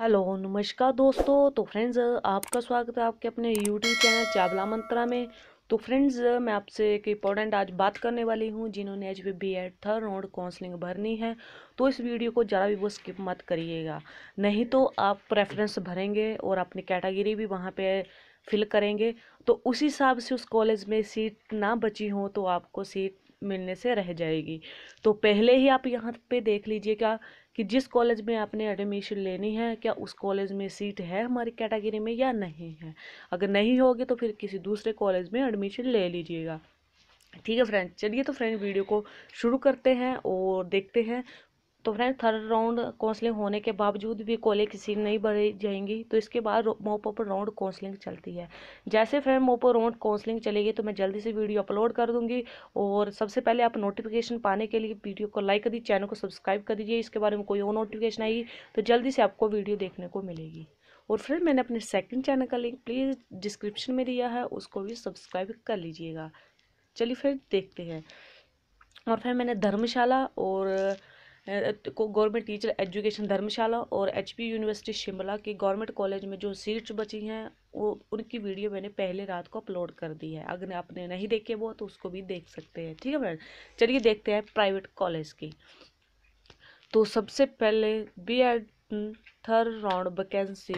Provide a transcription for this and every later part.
hello नमस्कार दोस्तों तो फ्रेंड्स आपका स्वागत है आपके अपने यूट्यूब चैनल चावला मंत्रा में तो फ्रेंड्स मैं आपसे एक इम्पोर्टेंट आज बात करने वाली हूँ जिन्होंने H B Ed third round counselling भरनी है तो इस वीडियो को ज़रा भी वो स्किप मत करिएगा नहीं तो आप प्रेफरेंस भरेंगे और अपनी कैटेगरी भी वहाँ पर फिल करेंगे तो उसी हिसाब से उस कॉलेज में सीट ना बची हो तो आपको सीट मिलने से रह जाएगी तो पहले ही आप यहाँ पे देख लीजिएगा कि जिस कॉलेज में आपने एडमिशन लेनी है क्या उस कॉलेज में सीट है हमारी कैटेगरी में या नहीं है अगर नहीं होगी तो फिर किसी दूसरे कॉलेज में एडमिशन ले लीजिएगा ठीक है फ्रेंड चलिए तो फ्रेंड वीडियो को शुरू करते हैं और देखते हैं तो फ्रेंड थर्ड राउंड काउंसलिंग होने के बावजूद भी कोले की सीट नहीं बढ़ी जाएंगी तो इसके बाद मोप पर राउंड काउंसलिंग चलती है जैसे फ्रेंड मोपो राउंड काउंसलिंग चलेगी तो मैं जल्दी से वीडियो अपलोड कर दूंगी और सबसे पहले आप नोटिफिकेशन पाने के लिए वीडियो को लाइक कर दीजिए चैनल को सब्सक्राइब कर दीजिए इसके बारे में कोई और नोटिफिकेशन आएगी तो जल्दी से आपको वीडियो देखने को मिलेगी और फिर मैंने अपने सेकंड चैनल का लिंक प्लीज़ डिस्क्रिप्शन में दिया है उसको भी सब्सक्राइब कर लीजिएगा चलिए फिर देखते हैं और फिर मैंने धर्मशाला और को गवर्नमेंट टीचर एजुकेशन धर्मशाला और एच यूनिवर्सिटी शिमला के गवर्नमेंट कॉलेज में जो सीट्स बची हैं वो उनकी वीडियो मैंने पहले रात को अपलोड कर दी है अगर आपने नहीं देखे वो तो उसको भी देख सकते हैं ठीक है मैडम चलिए देखते हैं प्राइवेट कॉलेज की तो सबसे पहले B Ed third round vacancy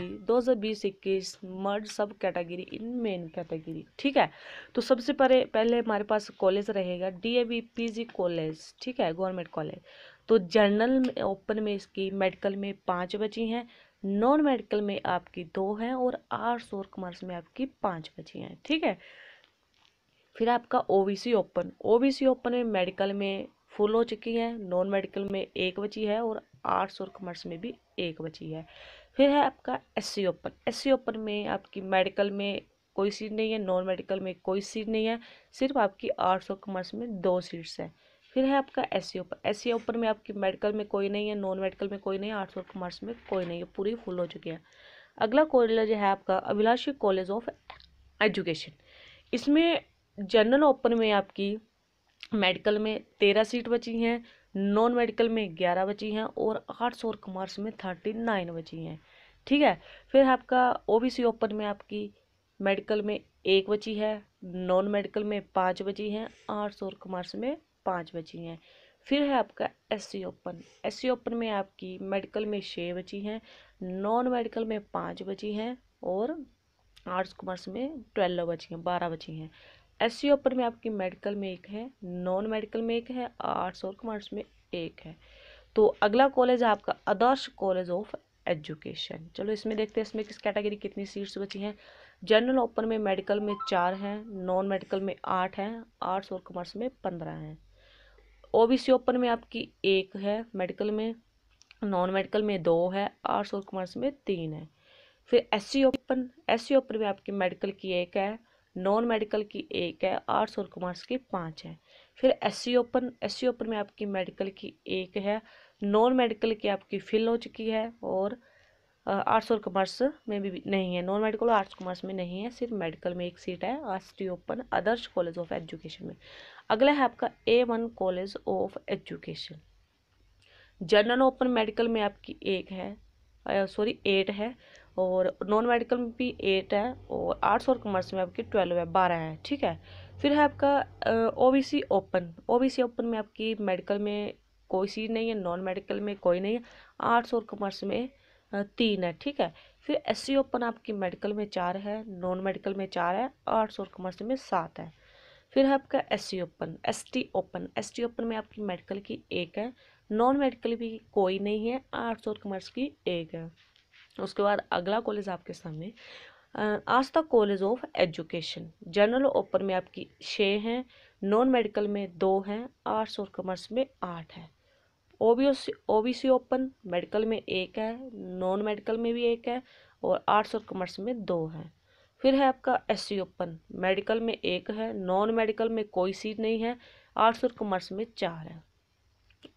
बीस इक्कीस मर्ज सब कैटेगरी इन मेन कैटेगरी ठीक है तो सबसे पहले पहले हमारे पास कॉलेज रहेगा डी ए कॉलेज ठीक है गवर्नमेंट कॉलेज तो जर्नल में ओपन में इसकी मेडिकल में पाँच बची हैं नॉन मेडिकल में आपकी दो हैं और आर्ट्स और कॉमर्स में आपकी पाँच बची हैं ठीक है फिर आपका ओबीसी ओपन ओबीसी ओपन में मेडिकल में फुल हो चुकी हैं नॉन मेडिकल में एक बची है और आर्ट्स और कॉमर्स में भी एक बची है फिर है आपका सी ओपन सी ओपन में आपकी मेडिकल में कोई सीट नहीं है नॉन मेडिकल में कोई सीट नहीं है सिर्फ आपकी आर्ट्स और कॉमर्स में दो सीट्स हैं फिर है आपका एस सी ऊपर एस सी ऊपर में आपकी मेडिकल में कोई नहीं है नॉन मेडिकल में कोई नहीं है आर्ट्स और कॉमर्स में कोई नहीं है पूरी फुल हो चुकी है अगला कॉलेज है आपका अभिलाषी कॉलेज ऑफ एजुकेशन इसमें जनरल ओपन में आपकी मेडिकल में तेरह सीट बची हैं नॉन मेडिकल में ग्यारह बची हैं और आर्ट्स और कॉमर्स में थर्टी नाइन बची हैं ठीक है फिर आपका ओबीसी ओपन में आपकी मेडिकल में एक बची है नॉन मेडिकल में पाँच बची हैं आर्ट्स और कॉमर्स में पाँच बची हैं फिर है आपका S C open S C open में आपकी मेडिकल में छः बची हैं नॉन मेडिकल में पाँच बची हैं और आर्ट्स कॉमर्स में ट्वेल्व बची हैं बारह बची हैं एस सी ओपन में आपकी मेडिकल में एक है नॉन मेडिकल में एक है आर्ट्स और कॉमर्स में एक है तो अगला कॉलेज है आपका आदर्श कॉलेज ऑफ एजुकेशन चलो इसमें देखते हैं इसमें किस कैटेगरी कितनी सीट्स बची हैं जनरल ओपन में मेडिकल में चार हैं नॉन मेडिकल में आठ हैं आर्ट्स और कॉमर्स में पंद्रह हैं ओबीसी ओपन में आपकी एक है मेडिकल में नॉन मेडिकल में दो है आर्ट्स और कॉमर्स में तीन है फिर एस ओपन एस ओपन में आपकी मेडिकल की एक है नॉन मेडिकल की एक है आर्ट्स और कॉमर्स की पाँच है फिर एस ओपन एस ओपन में आपकी मेडिकल की एक है नॉन मेडिकल की आपकी फिल हो चुकी है और आर्ट्स और कॉमर्स में भी नहीं है नॉन मेडिकल और आर्ट्स कॉमर्स में नहीं है सिर्फ मेडिकल में एक सीट है आज T open others college of education में अगला है आपका A one college of education general open medical में आपकी एक है सॉरी एट है और नॉन मेडिकल में भी एट है और आर्ट्स और कॉमर्स में आपकी ट्वेल्व है बारह है ठीक है फिर है आपका सी ओपन सी ओपन में आपकी मेडिकल में कोई सीट नहीं है नॉन मेडिकल में कोई नहीं है आर्ट्स और कॉमर्स में तीन है ठीक है फिर एस सी ओपन आपकी मेडिकल में चार है नॉन मेडिकल में चार है आर्ट्स और कॉमर्स में सात है फिर है आपका S C open S T open S T open में आपकी मेडिकल की एक है नॉन मेडिकल भी कोई नहीं है आर्ट्स और कॉमर्स की एक है उसके बाद अगला कॉलेज आपके सामने Aastha college of education general open में आपकी छः हैं नॉन मेडिकल में दो हैं आर्ट्स और कॉमर्स में आठ है O B C open medical में एक है नॉन मेडिकल में भी एक है और आर्ट्स और कॉमर्स में दो है फिर है आपका एस सी ओपन मेडिकल में एक है नॉन मेडिकल में कोई सीट नहीं है आर्ट्स और कॉमर्स में चार है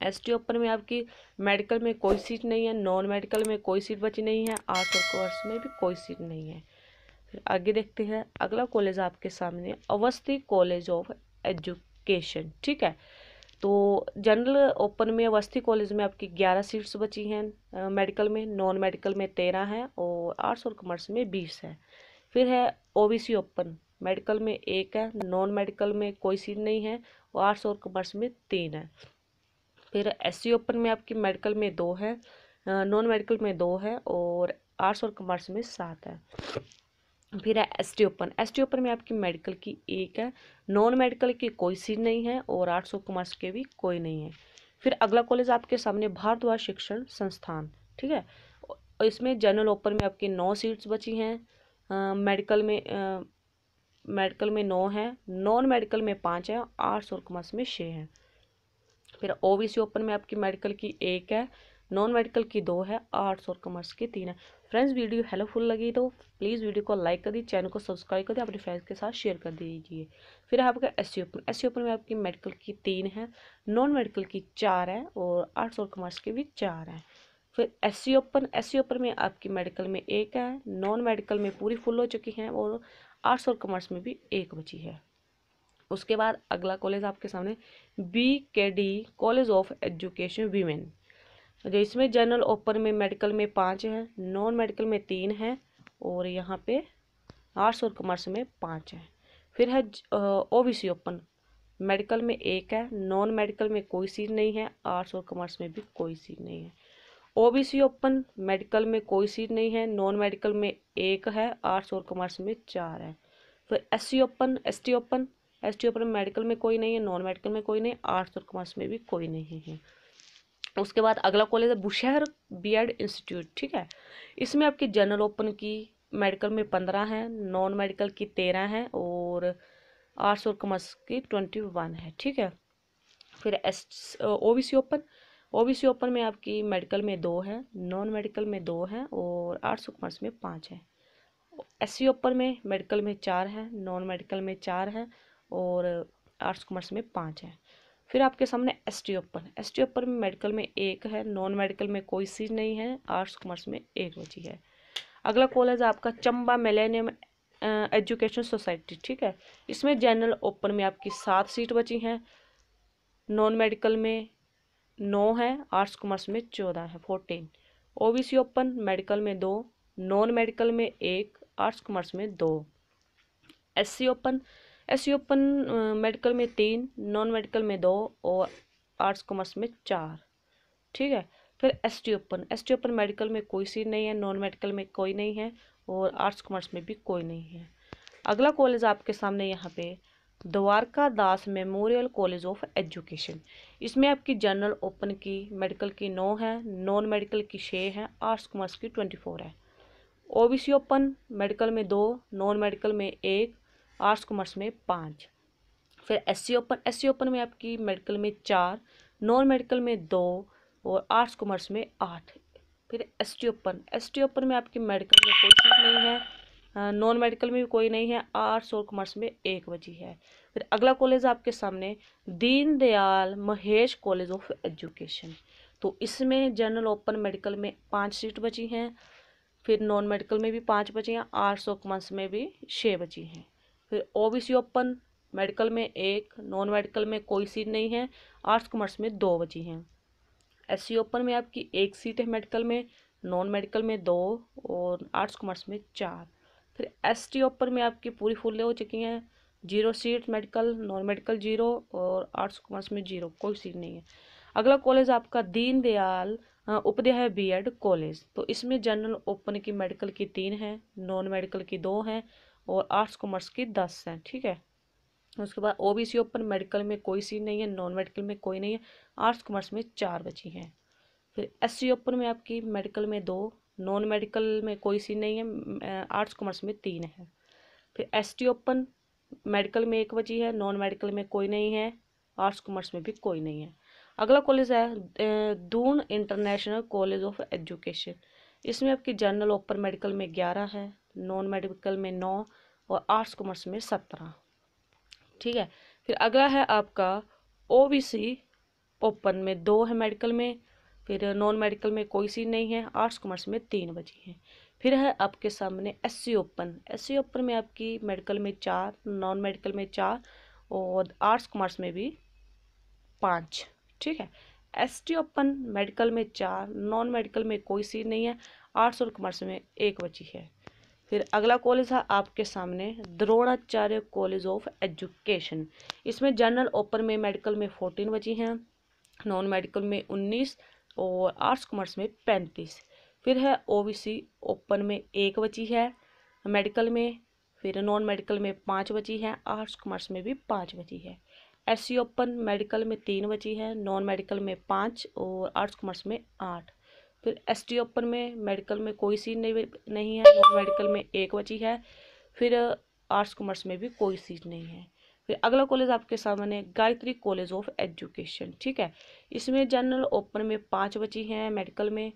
एस टी ओपन में आपकी मेडिकल में कोई सीट नहीं है नॉन मेडिकल में कोई सीट बची नहीं है आर्ट्स और कॉमर्स में भी कोई सीट नहीं है फिर आगे देखते हैं अगला कॉलेज आपके सामने अवस्थी कॉलेज ऑफ एजुकेशन ठीक है तो जनरल ओपन में अवस्थी कॉलेज में आपकी ग्यारह सीट्स बची हैं मेडिकल में नॉन मेडिकल में तेरह हैं और आर्ट्स और कॉमर्स में बीस है फिर है ओबीसी ओपन मेडिकल में एक है नॉन मेडिकल में कोई सीट नहीं है और आर्ट्स और कॉमर्स में तीन है फिर एस ओपन में आपकी मेडिकल में दो है नॉन मेडिकल में दो है और आर्ट्स और कॉमर्स में सात है फिर है S T open S T open में आपकी मेडिकल की एक है नॉन मेडिकल की कोई सीट नहीं है और आर्ट्स और कॉमर्स के भी कोई नहीं है फिर अगला कॉलेज आपके सामने भारद्वाज शिक्षण संस्थान ठीक है इसमें जनरल ओपन में आपकी नौ सीट्स बची हैं मेडिकल में आ, मेडिकल में नौ हैं नॉन मेडिकल में पाँच हैं आर्ट्स और कॉमर्स में छः हैं फिर ओ ओपन में आपकी मेडिकल की एक है नॉन मेडिकल की दो है आर्ट्स और कॉमर्स की तीन है फ्रेंड्स वीडियो हेल्पफुल लगी तो प्लीज़ वीडियो को लाइक कर दी चैनल को सब्सक्राइब कर दी अपने फ्रेंड्स के साथ शेयर कर दीजिए फिर आपका S C open S C open में आपकी मेडिकल की तीन है नॉन मेडिकल की चार है और आर्ट्स और कॉमर्स की भी चार है फिर S C open S C open में आपकी मेडिकल में एक है नॉन मेडिकल में पूरी फुल हो चुकी हैं और आर्ट्स और कॉमर्स में भी एक बची है उसके बाद अगला कॉलेज आपके सामने B K D college of education women जो इसमें जनरल ओपन में मेडिकल में पाँच है नॉन मेडिकल में तीन है और यहाँ पे आर्ट्स और कॉमर्स में पाँच हैं फिर है O B C open medical में एक है नॉन मेडिकल में कोई सीट नहीं है आर्ट्स और कॉमर्स में भी कोई सीट नहीं है O B C open medical में कोई सीट नहीं है नॉन मेडिकल में एक है आर्ट्स और कॉमर्स में चार है फिर S C open S T open S T open medical में कोई नहीं है नॉन मेडिकल में कोई नहीं आर्ट्स और कॉमर्स में भी कोई नहीं है उसके बाद अगला कॉलेज है बुशहर बीएड इंस्टीट्यूट ठीक है इसमें आपकी जनरल ओपन की मेडिकल में पंद्रह हैं नॉन मेडिकल की तेरह हैं और आर्ट्स और कॉमर्स की ट्वेंटी वन है ठीक है फिर S O B C open O B C open में आपकी मेडिकल में दो है नॉन मेडिकल में दो हैं और आर्ट्स और कॉमर्स में पाँच हैं एस सी ओपन में मेडिकल में चार हैं नॉन मेडिकल में चार हैं और आर्ट्स कॉमर्स में पाँच हैं फिर आपके सामने S T open S T open में मेडिकल में एक है नॉन मेडिकल में कोई सीट नहीं है आर्ट्स कॉमर्स में एक बची है अगला कॉलेज आपका चंबा मिलेनियम एजुकेशन सोसाइटी ठीक है इसमें जनरल ओपन में आपकी सात सीट बची हैं नॉन मेडिकल में नौ है आर्ट्स कॉमर्स में चौदह है फोर्टीन सी ओपन मेडिकल में दो नॉन मेडिकल में एक आर्ट्स कॉमर्स में दो C open S open medical में तीन नॉन मेडिकल में दो और आर्ट्स कॉमर्स में चार ठीक है फिर S T open S T open medical में कोई सीट नहीं है नॉन मेडिकल में कोई नहीं है और आर्ट्स कॉमर्स में भी कोई नहीं है अगला कॉलेज आपके सामने यहाँ पे Dwarka Das memorial college of education इसमें आपकी जनरल ओपन की मेडिकल की नौ है नॉन मेडिकल की छः है आर्ट्स कॉमर्स की ट्वेंटी फोर है ओबीसी ओपन मेडिकल में दो नॉन मेडिकल में एक आर्ट्स कॉमर्स में पाँच फिर S C open S C open में आपकी मेडिकल में चार नॉन मेडिकल में दो और आर्ट्स कॉमर्स में आठ फिर S T open S T open में आपकी मेडिकल में कोई चीज़ नहीं है नॉन मेडिकल में भी कोई नहीं है आर्ट्स और कॉमर्स में एक बची है फिर अगला कॉलेज आपके सामने Deendayal Mahesh college of education तो इसमें जनरल ओपन मेडिकल में पाँच सीट बची हैं फिर नॉन मेडिकल में भी पाँच बची हैं आर्ट्स और कॉमर्स में भी छः बची हैं फिर ओबीसी ओपन मेडिकल में एक नॉन मेडिकल में कोई सीट नहीं है आर्ट्स कॉमर्स में दो बची हैं एस ओपन में आपकी एक सीट है मेडिकल में नॉन मेडिकल में दो और आर्ट्स कॉमर्स में चार फिर एस ओपन में आपकी पूरी फुल हो चुकी हैं zero seat medical non medical zero और आर्ट्स कॉमर्स में जीरो कोई सीट नहीं है अगला कॉलेज आपका दीन दयाल उपाध्याय बीएड कॉलेज तो इसमें जनरल ओपन की मेडिकल की तीन है नॉन मेडिकल की दो हैं और आर्ट्स कॉमर्स की दस हैं ठीक है उसके बाद ओबीसी ओपन मेडिकल में कोई सीट नहीं है नॉन मेडिकल में कोई नहीं है आर्ट्स कॉमर्स में चार बची हैं फिर एस ओपन में आपकी मेडिकल में दो नॉन मेडिकल में कोई सीट नहीं है आर्ट्स कॉमर्स में तीन है फिर एस ओपन मेडिकल में एक बची है नॉन मेडिकल में कोई नहीं है आर्ट्स कॉमर्स में भी कोई नहीं है अगला कॉलेज है Doon international college of education इसमें आपकी जनरल ओपन मेडिकल में ग्यारह है नॉन मेडिकल में नौ और आर्ट्स कॉमर्स में सत्रह ठीक है फिर अगला है आपका ओबीसी ओपन में दो है मेडिकल में फिर नॉन मेडिकल में कोई सी नहीं है आर्ट्स कॉमर्स में तीन बची हैं फिर है आपके सामने एस ओपन एस ओपन में आपकी मेडिकल में चार नॉन मेडिकल में चार और आर्ट्स कॉमर्स में भी पाँच ठीक है एस टी ओपन मेडिकल में चार नॉन मेडिकल में कोई सीट नहीं है आर्ट्स और कॉमर्स में एक बची है फिर अगला कॉलेज है आपके सामने द्रोणाचार्य कॉलेज ऑफ एजुकेशन इसमें जनरल ओपन में मेडिकल में फोर्टीन बची हैं नॉन मेडिकल में उन्नीस और आर्ट्स कॉमर्स में पैंतीस फिर है ओबीसी ओपन में एक बची है मेडिकल में फिर नॉन मेडिकल में पाँच बची है आर्ट्स कॉमर्स में भी पाँच बची है एस ओपन मेडिकल में तीन बची है नॉन मेडिकल में पाँच और आर्ट्स कॉमर्स में आठ फिर एस टी ओपन में मेडिकल में कोई सीट नहीं नहीं है नॉन मेडिकल में एक बची है फिर आर्ट्स uh, कॉमर्स में भी कोई सीट नहीं है फिर अगला कॉलेज आपके सामने गायत्री कॉलेज ऑफ एजुकेशन ठीक है इसमें जनरल ओपन में पाँच बची हैं मेडिकल में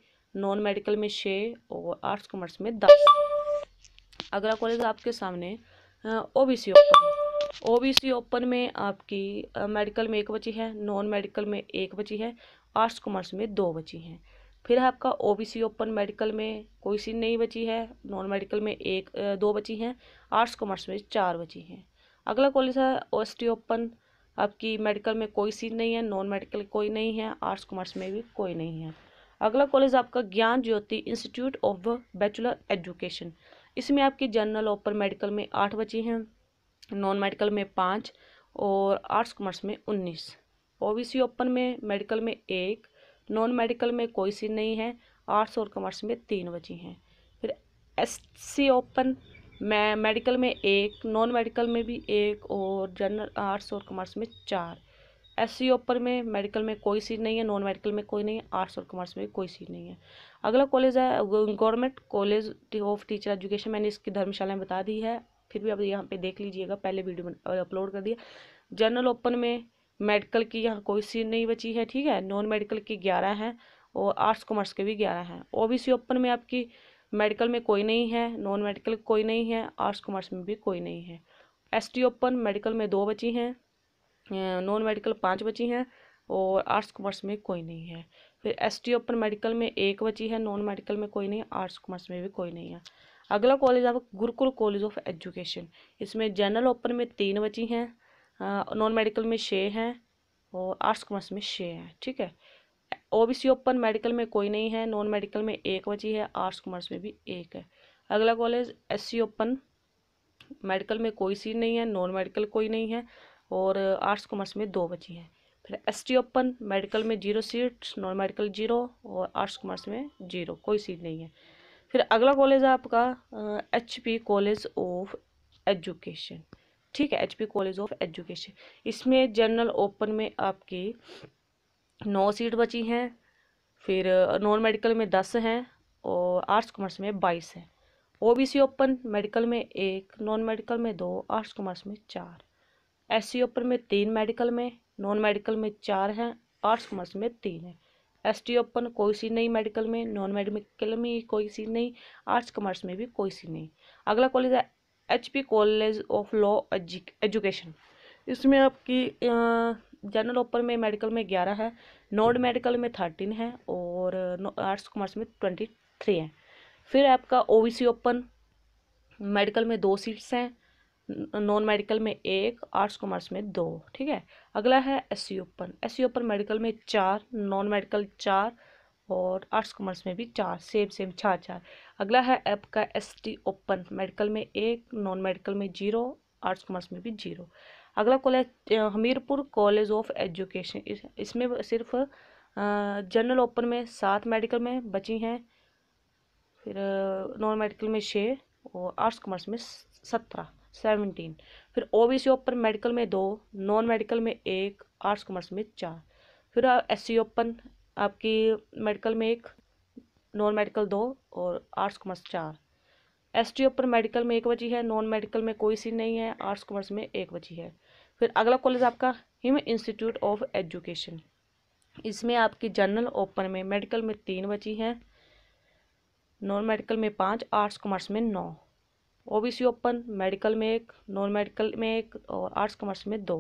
नॉन मेडिकल में छः और आर्ट्स कॉमर्स में दस अगला कॉलेज आपके सामने O B C open O B C open में आपकी मेडिकल uh, में एक बची है नॉन मेडिकल में एक बची है आर्ट्स कॉमर्स में दो बची हैं फिर है आपका ओबीसी ओपन मेडिकल में कोई सीट नहीं बची है नॉन मेडिकल में एक दो बची हैं आर्ट्स कॉमर्स में चार बची हैं अगला कॉलेज है ओ ओपन आपकी मेडिकल में कोई सीट नहीं है नॉन मेडिकल कोई नहीं है आर्ट्स कॉमर्स में भी कोई नहीं है अगला कॉलेज आपका Gyan Jyoti institute of bachelor education इसमें आपकी जनरल ओपन मेडिकल में आठ बची हैं नॉन मेडिकल में पाँच और आर्ट्स कॉमर्स में उन्नीस ओबीसी ओपन में मेडिकल में एक नॉन मेडिकल में कोई सीट नहीं है आर्ट्स और कॉमर्स में तीन बची हैं फिर एस सी ओपन मैं मेडिकल में एक नॉन मेडिकल में भी एक और जनरल आर्ट्स और कॉमर्स में चार एस सी ओपन में मेडिकल में कोई सीट नहीं है नॉन मेडिकल में कोई नहीं है आर्ट्स और कॉमर्स में कोई सीट नहीं है अगला कॉलेज है government college of teacher education मैंने इसकी धर्मशाला में बता दी है फिर भी आप यहाँ पे देख लीजिएगा पहले वीडियो अपलोड कर दिया जनरल ओपन में मेडिकल की यहाँ कोई सीट नहीं बची है ठीक है नॉन मेडिकल की ग्यारह हैं और आर्ट्स कॉमर्स के भी ग्यारह हैं ओबीसी ओपन में आपकी मेडिकल में कोई नहीं है नॉन मेडिकल कोई नहीं है आर्ट्स कॉमर्स में भी कोई नहीं है एस टी ओपन मेडिकल में दो बची हैं नॉन मेडिकल पाँच बची हैं और आर्ट्स कॉमर्स में कोई नहीं है फिर एस टी ओपन मेडिकल में एक बची है नॉन मेडिकल में कोई नहीं आर्ट्स कॉमर्स में भी कोई नहीं है अगला कॉलेज आप गुरुकुल कॉलेज ऑफ एजुकेशन इसमें जनरल ओपन में तीन बची हैं नॉन हाँ, मेडिकल में छः हैं और आर्ट्स कॉमर्स में छः हैं ठीक है ओबीसी ओपन मेडिकल में कोई नहीं है नॉन मेडिकल में एक बची है आर्ट्स कॉमर्स में भी एक है अगला कॉलेज एससी ओपन मेडिकल में कोई सीट नहीं है नॉन मेडिकल कोई नहीं है और आर्ट्स कॉमर्स में दो बची हैं फिर एस टी ओपन मेडिकल में zero seat non medical zero और आर्ट्स कॉमर्स में जीरो कोई सीट नहीं है फिर अगला कॉलेज है आपका H P college of education ठीक है एचपी कॉलेज ऑफ एजुकेशन इसमें जनरल ओपन में आपकी नौ सीट बची हैं फिर नॉन मेडिकल में दस हैं और आर्ट्स कॉमर्स में बाईस हैं ओबीसी ओपन मेडिकल में एक नॉन मेडिकल में दो आर्ट्स कॉमर्स में चार एस ओपन में तीन मेडिकल में नॉन मेडिकल में चार हैं आर्ट्स कॉमर्स में तीन है एस टी ओपन कोई सी नहीं मेडिकल में नॉन मेडिकल में कोई सी नहीं आर्ट्स कॉमर्स में भी कोई सी नहीं अगला कॉलेज है H P college of law education इसमें आपकी जनरल ओपन में मेडिकल में ग्यारह है नॉन मेडिकल में थर्टीन है और आर्ट्स कॉमर्स में ट्वेंटी थ्री है फिर आपका O B C open medical में दो सीट्स हैं नॉन मेडिकल में एक आर्ट्स कॉमर्स में दो ठीक है अगला है S C open S C open medical में चार नॉन मेडिकल चार और आर्ट्स कॉमर्स में भी चार सेम सेम चार चार अगला है ऐप का एस टी ओपन मेडिकल में एक नॉन मेडिकल में जीरो आर्ट्स कॉमर्स में भी जीरो अगला college Hamirpur college of education इस, इसमें सिर्फ जनरल ओपन में सात मेडिकल में बची हैं फिर नॉन मेडिकल में छः और आर्ट्स कॉमर्स में सत्रह सेवनटीन फिर O B C open medical में दो नॉन मेडिकल में एक आर्ट्स कॉमर्स में चार फिर एस सी ओपन आपकी मेडिकल में एक नॉन मेडिकल दो और आर्ट्स कॉमर्स चार एस टी ऊपर मेडिकल में एक बची है नॉन मेडिकल में कोई सीट नहीं है आर्ट्स कॉमर्स में एक बची है फिर अगला कॉलेज आपका हिम इंस्टीट्यूट ऑफ एजुकेशन इसमें आपकी जनरल ओपन में मेडिकल में तीन बची हैं नॉन मेडिकल में पाँच आर्ट्स कॉमर्स में नौ ओबीसी ओपन मेडिकल में एक नॉन मेडिकल में एक और आर्ट्स कॉमर्स में दो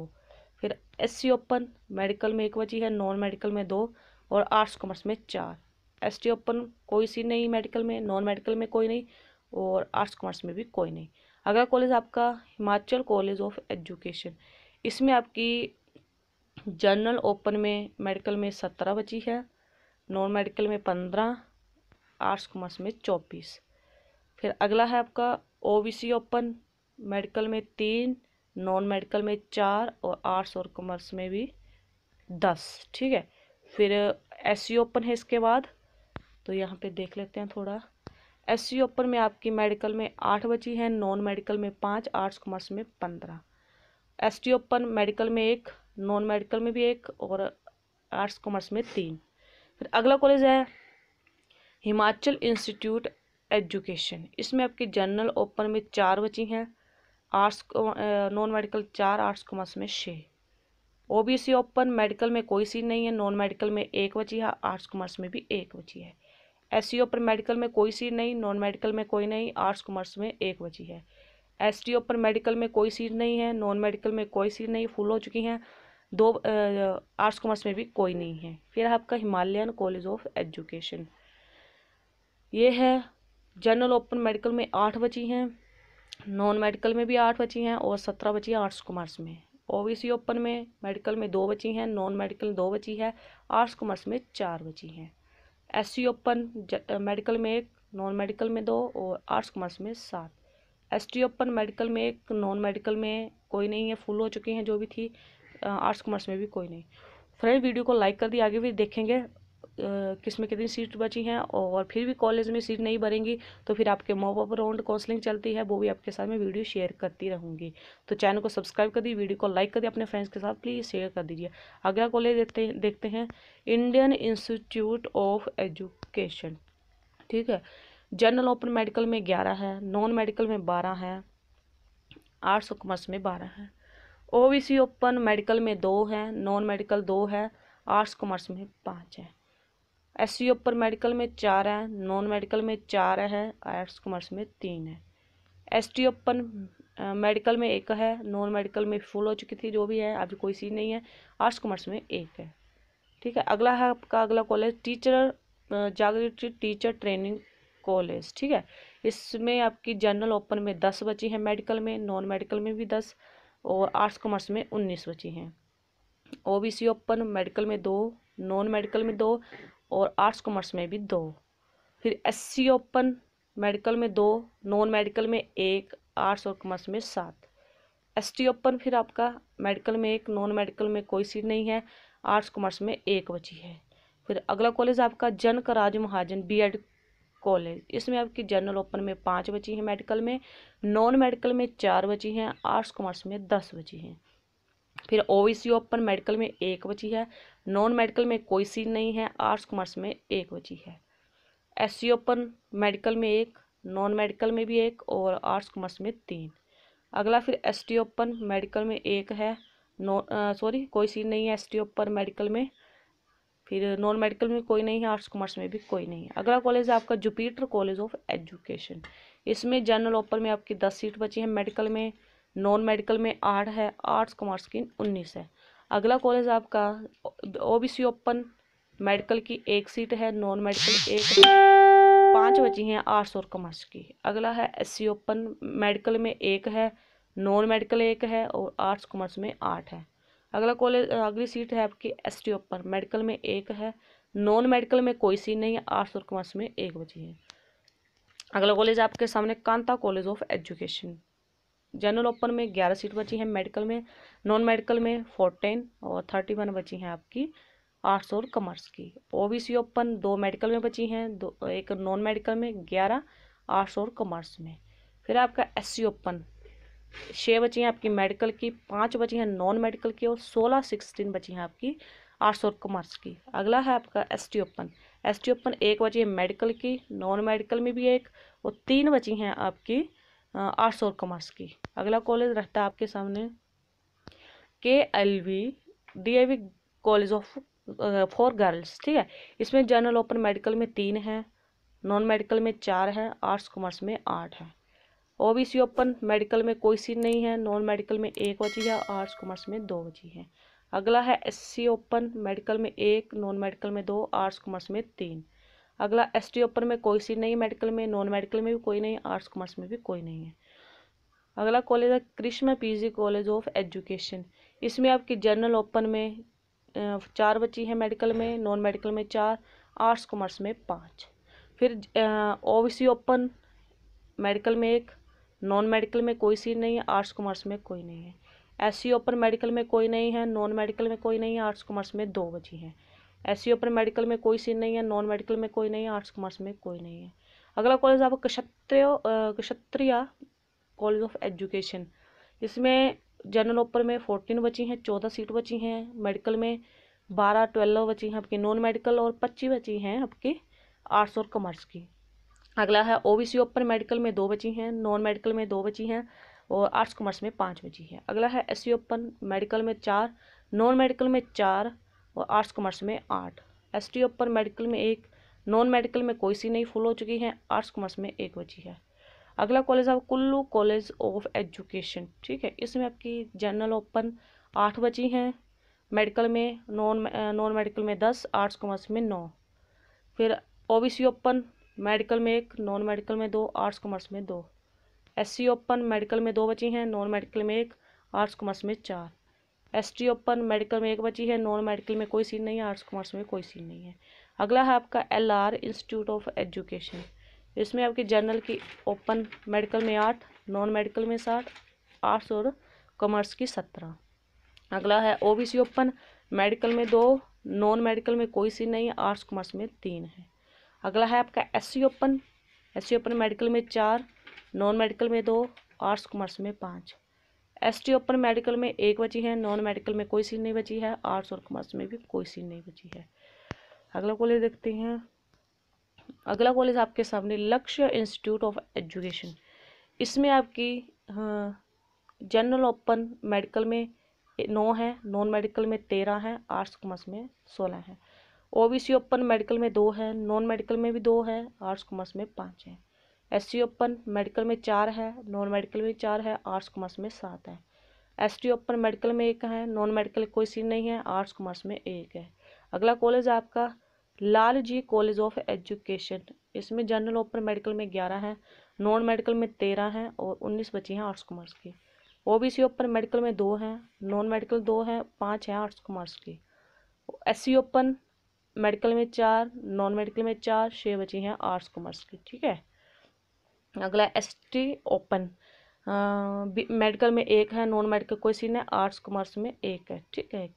फिर एससी ओपन मेडिकल में एक बची है नॉन मेडिकल में दो और आर्ट्स कॉमर्स में चार एस टी ओपन कोई सी नहीं मेडिकल में नॉन मेडिकल में कोई नहीं और आर्ट्स कॉमर्स में भी कोई नहीं अगला कॉलेज आपका हिमाचल कॉलेज ऑफ एजुकेशन इसमें आपकी जनरल ओपन में मेडिकल में सत्रह बची है नॉन मेडिकल में पंद्रह आर्ट्स कॉमर्स में चौबीस फिर अगला है आपका ओबीसी ओपन मेडिकल में तीन नॉन मेडिकल में चार और आर्ट्स और कॉमर्स में भी दस ठीक है फिर एस ओपन e है इसके बाद तो यहाँ पे देख लेते हैं थोड़ा एस ओपन e में आपकी मेडिकल में आठ बची हैं नॉन मेडिकल में पाँच आर्ट्स कॉमर्स में पंद्रह एस ओपन मेडिकल में एक नॉन मेडिकल में भी एक और आर्ट्स कॉमर्स में तीन फिर अगला कॉलेज है हिमाचल इंस्टीट्यूट एजुकेशन इसमें आपकी जनरल ओपन में चार बची हैं आर्ट्स नॉन मेडिकल चार आर्ट्स कॉमर्स में छः ओबीसी ओपन मेडिकल में कोई सीट नहीं है नॉन मेडिकल में एक बची है आर्ट्स कॉमर्स में भी एक बची है एस सी मेडिकल में कोई सीट नहीं नॉन मेडिकल में कोई नहीं आर्ट्स कॉमर्स में एक बची है एस टी मेडिकल में कोई सीट नहीं है नॉन मेडिकल में कोई सीट नहीं फुल हो चुकी हैं दो आर्ट्स कॉमर्स में भी कोई नहीं है फिर आपका हिमालयन कॉलेज ऑफ एजुकेशन ये है जनरल ओपन मेडिकल में आठ बची हैं नॉन मेडिकल में भी आठ बची हैं और सत्रह बची हैं आर्ट्स कॉमर्स में ओबीसी ओपन में मेडिकल में दो बची हैं नॉन मेडिकल दो बची है आर्ट्स कॉमर्स में चार बची हैं एस ओपन मेडिकल में एक नॉन मेडिकल में दो और आर्ट्स कॉमर्स में सात एस टी ओपन मेडिकल में एक नॉन मेडिकल में कोई नहीं है फुल हो चुकी हैं जो भी थी आर्ट्स कॉमर्स में भी कोई नहीं फ्रेंड वीडियो को लाइक कर दिया आगे भी देखेंगे किस्म कितनी सीट बची हैं और फिर भी कॉलेज में सीट नहीं भरेंगी तो फिर आपके मॉप अप राउंड काउंसलिंग चलती है वो भी आपके साथ में वीडियो शेयर करती रहूँगी तो चैनल को सब्सक्राइब कर दीजिए वीडियो को लाइक कर दिए अपने फ्रेंड्स के साथ प्लीज़ शेयर कर दीजिए अगला कॉलेज देखते देखते हैं इंडियन इंस्टीट्यूट ऑफ एजुकेशन ठीक है जनरल ओपन मेडिकल में ग्यारह है नॉन मेडिकल में बारह है आर्ट्स और कॉमर्स में बारह है ओबीसी ओपन मेडिकल में दो है नॉन मेडिकल दो है आर्ट्स कॉमर्स में पाँच है एस सी पर मेडिकल में चार है नॉन मेडिकल में चार है आर्ट्स कॉमर्स में तीन है एस टी ओपन मेडिकल में एक है नॉन मेडिकल में फुल हो चुकी थी जो भी है अभी कोई सीट नहीं है आर्ट्स कॉमर्स में एक है ठीक है अगला है आपका अगला college teacher Jagriti teacher training college ठीक है इसमें आपकी जनरल ओपन में दस बची हैं मेडिकल में नॉन मेडिकल में भी दस और आर्ट्स कॉमर्स में उन्नीस बची हैं ओबीसी ओपन मेडिकल में दो नॉन मेडिकल में दो और आर्ट्स कॉमर्स में भी दो फिर एस ओपन मेडिकल में दो नॉन मेडिकल में एक आर्ट्स और कॉमर्स में सात एस ओपन फिर आपका मेडिकल में एक नॉन मेडिकल में कोई सीट नहीं है आर्ट्स कॉमर्स में एक बची है फिर अगला कॉलेज आपका जन का राजू महाजन बीएड कॉलेज इसमें आपकी जनरल ओपन में पाँच बची हैं मेडिकल में नॉन मेडिकल में चार बची हैं आर्ट्स कॉमर्स में दस बची हैं फिर ओ ओपन मेडिकल में एक बची है नॉन मेडिकल में कोई सीट नहीं है आर्ट्स कॉमर्स में एक बची है एस सी ओपन मेडिकल में एक नॉन मेडिकल में भी एक और आर्ट्स कॉमर्स में तीन अगला फिर एस टी ओपन मेडिकल में एक है सॉरी कोई सीट नहीं है एस टी ओपन मेडिकल में फिर नॉन मेडिकल में कोई नहीं है आर्ट्स कॉमर्स में भी कोई नहीं है अगला कॉलेज है आपका जुपीटर कॉलेज ऑफ एजुकेशन इसमें जनरल ओपन में आपकी दस सीट बची है मेडिकल में नॉन मेडिकल में आठ है आर्ट्स कॉमर्स की उन्नीस है अगला कॉलेज आपका ओबीसी ओपन मेडिकल की एक सीट है नॉन मेडिकल एक पाँच बची हैं आर्ट्स और कॉमर्स की अगला है सी ओपन मेडिकल में एक है नॉन मेडिकल एक है और आर्ट्स कॉमर्स में आठ है अगला कॉलेज अगली सीट है आपकी एस टी ओपन मेडिकल में एक है नॉन मेडिकल में कोई सीट नहीं है आर्ट्स और कॉमर्स में एक बची है अगला कॉलेज आपके सामने Kanta college of education general open में ग्यारह सीट बची हैं मेडिकल में नॉन मेडिकल में फोर्टीन और थर्टी वन बची हैं आपकी आर्ट्स और कॉमर्स की ओबीसी ओपन दो मेडिकल में बची हैं दो एक नॉन मेडिकल में ग्यारह आर्ट्स और कॉमर्स में फिर आपका एस ओपन छः बची हैं आपकी मेडिकल की पाँच बची हैं नॉन मेडिकल की और सोलह सिक्सटीन बची हैं आपकी आर्ट्स और कॉमर्स की अगला है आपका एस ओपन एस ओपन एक बची है मेडिकल की नॉन मेडिकल में भी एक और तीन बची हैं आपकी आर्ट्स और कॉमर्स की अगला कॉलेज रहता है आपके सामने K L V D I V college of for girls ठीक है इसमें जनरल ओपन मेडिकल में तीन है नॉन मेडिकल में चार है आर्ट्स कॉमर्स में आठ है सी ओपन मेडिकल में कोई सीट नहीं है नॉन मेडिकल में एक बची है आर्ट्स कॉमर्स में दो बची है अगला है एस सी ओपन मेडिकल में एक नॉन मेडिकल में दो आर्ट्स कॉमर्स में तीन अगला एस टी ओपन में कोई सीट नहीं मेडिकल में नॉन मेडिकल में भी कोई नहीं आर्ट्स कॉमर्स में भी कोई नहीं है अगला कॉलेज है Krishna ji college of education इसमें आपकी जनरल ओपन में चार बची है मेडिकल में नॉन मेडिकल में चार आर्ट्स कॉमर्स में पाँच फिर ओ ओपन मेडिकल में एक नॉन मेडिकल में कोई सीट नहीं है आर्ट्स कॉमर्स में कोई नहीं है एस सी ओपन मेडिकल में कोई नहीं है नॉन मेडिकल में कोई नहीं है आर्ट्स कॉमर्स में दो बची हैं एस सी ओपन मेडिकल में कोई सीट नहीं है नॉन मेडिकल में कोई नहीं है आर्ट्स कॉमर्स में कोई नहीं है अगला कॉलेज आपको Kshatriya Kshatriya college of education इसमें जनरल ओपर में फोर्टीन बची हैं चौदह सीट बची हैं मेडिकल में बारह ट्वेल्व बची हैं आपकी नॉन मेडिकल और पच्चीस बची हैं आपकी आर्ट्स और कॉमर्स की अगला है ओबीसी ओपन मेडिकल में दो बची हैं नॉन मेडिकल में दो बची हैं और आर्ट्स कॉमर्स में पाँच बची हैं अगला है एस ओपन मेडिकल में चार नॉन मेडिकल में चार और आर्ट्स कॉमर्स में आठ एस ओपन मेडिकल में एक नॉन मेडिकल में कोई सी नहीं फुल हो चुकी है आर्ट्स कॉमर्स में एक बची है अगला कॉलेज आप कुल्लू कॉलेज ऑफ एजुकेशन ठीक है इसमें आपकी जनरल ओपन आठ बची हैं मेडिकल में नॉन नॉन मेडिकल में दस आर्ट्स कॉमर्स में नौ फिर ओबीसी ओपन मेडिकल में एक नॉन मेडिकल में दो आर्ट्स कॉमर्स में दो एससी ओपन मेडिकल में दो बची हैं नॉन मेडिकल में एक आर्ट्स कॉमर्स में चार एसटी ओपन मेडिकल में एक बची है नॉन मेडिकल में कोई सीट नहीं है आर्ट्स कॉमर्स में कोई सीट नहीं है अगला है आपका L R institute of education इसमें आपकी जनरल की ओपन मेडिकल में आठ नॉन मेडिकल में साठ आर्ट्स और कॉमर्स की सत्रह अगला है ओबीसी ओपन मेडिकल में दो नॉन मेडिकल में कोई सी नहीं है आर्ट्स कॉमर्स में तीन है अगला है आपका S open S open medical में चार नॉन मेडिकल में दो आर्ट्स कॉमर्स में पाँच एस टी ओपन मेडिकल में एक बची है नॉन मेडिकल में कोई सीट नहीं बची है आर्ट्स और कॉमर्स में भी कोई सीट नहीं बची है अगला कॉलेज देखते हैं अगला कॉलेज आपके सामने लक्ष्य इंस्टीट्यूट ऑफ एजुकेशन इसमें आपकी जनरल ओपन मेडिकल में नौ है नॉन मेडिकल में तेरह है आर्ट्स कॉमर्स में सोलह है ओबीसी ओपन मेडिकल में दो है नॉन मेडिकल में भी दो है आर्ट्स कॉमर्स में पाँच है एस ओपन मेडिकल में चार है नॉन मेडिकल में चार है आर्ट्स कॉमर्स में सात है एस ओपन मेडिकल में एक है नॉन मेडिकल कोई सीट नहीं है आर्ट्स कॉमर्स में एक है अगला कॉलेज आपका Lal ji college of education इसमें जनरल ओपर मेडिकल में ग्यारह हैं नॉन मेडिकल में तेरह हैं और उन्नीस बची हैं आर्ट्स कॉमर्स की O B C open medical में दो हैं नॉन मेडिकल दो हैं पाँच हैं आर्ट्स कॉमर्स की एस सी ओपन मेडिकल में चार नॉन मेडिकल में चार छः बची हैं आर्ट्स कॉमर्स की ठीक है अगला एस टी ओपन मेडिकल में एक है नॉन मेडिकल कोई सीन है आर्ट्स कॉमर्स में एक है ठीक है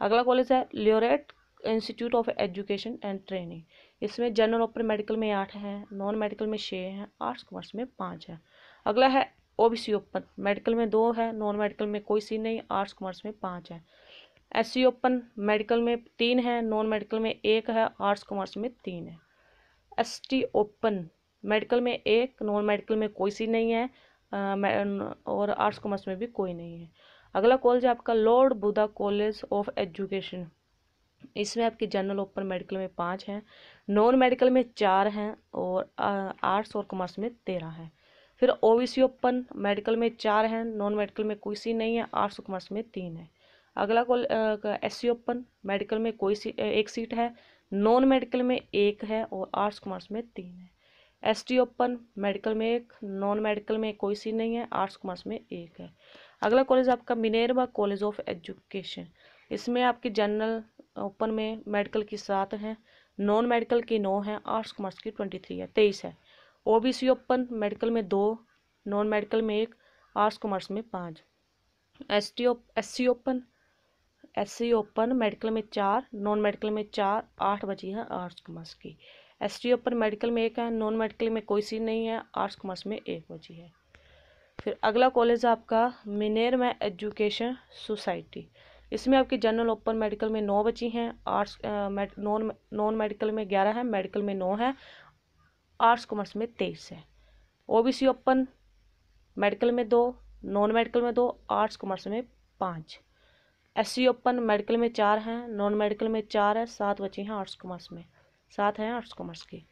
अगला कॉलेज है laureate institute of education and training इसमें जनरल ऑपर मेडिकल में आठ हैं नॉन मेडिकल में छः हैं आर्ट्स कॉमर्स में पाँच है अगला है O B C open medical में दो है नॉन मेडिकल में कोई सीट नहीं आर्ट्स कॉमर्स में पाँच है एस सी ओपन मेडिकल में तीन है नॉन मेडिकल में एक है आर्ट्स कॉमर्स में तीन है एस टी ओपन मेडिकल में एक नॉन मेडिकल में कोई सीट नहीं है और आर्ट्स कॉमर्स में भी कोई नहीं है अगला कॉलेज आपका Lord Buddha college of education इसमें आपके जनरल ओपन मेडिकल में पाँच हैं नॉन मेडिकल में चार हैं और आर्ट्स और कॉमर्स में तेरह हैं फिर ओबीसी ओपन मेडिकल में चार हैं नॉन मेडिकल में कोई सी नहीं है आर्ट्स और कॉमर्स में तीन है अगला कॉल एस सी ओपन मेडिकल में कोई सी एक सीट है नॉन मेडिकल में एक है और आर्ट्स कॉमर्स में तीन है एस टी ओपन मेडिकल में एक नॉन मेडिकल में कोई सी नहीं है आर्ट्स कॉमर्स में एक है अगला कॉलेज आपका मिनेरवा कॉलेज ऑफ एजुकेशन इसमें आपके जनरल ओपन में मेडिकल की सात हैं नॉन मेडिकल की नौ हैं आर्ट्स कॉमर्स की ट्वेंटी थ्री है तेईस है ओ ओपन मेडिकल में दो नॉन मेडिकल में एक आर्ट्स कॉमर्स में पाँच S T S C open S C open medical में चार नॉन मेडिकल में चार आठ बची है आर्ट्स कॉमर्स की एस टी ओपन मेडिकल में एक है नॉन मेडिकल में कोई सीट नहीं है आर्ट्स कॉमर्स में एक बची है फिर अगला कॉलेज आपका मिनेर में एजुकेशन सोसाइटी इसमें आपकी जनरल ओपन मेडिकल में नौ बची हैं आर्ट्स नॉन नॉन मेडिकल में ग्यारह है मेडिकल में नौ है आर्ट्स कॉमर्स में तेईस है ओबीसी ओपन मेडिकल में दो नॉन मेडिकल में दो आर्ट्स कॉमर्स में पाँच एस ओपन मेडिकल में चार हैं नॉन मेडिकल में चार है सात बची हैं आर्ट्स कॉमर्स में सात हैं आर्ट्स कॉमर्स की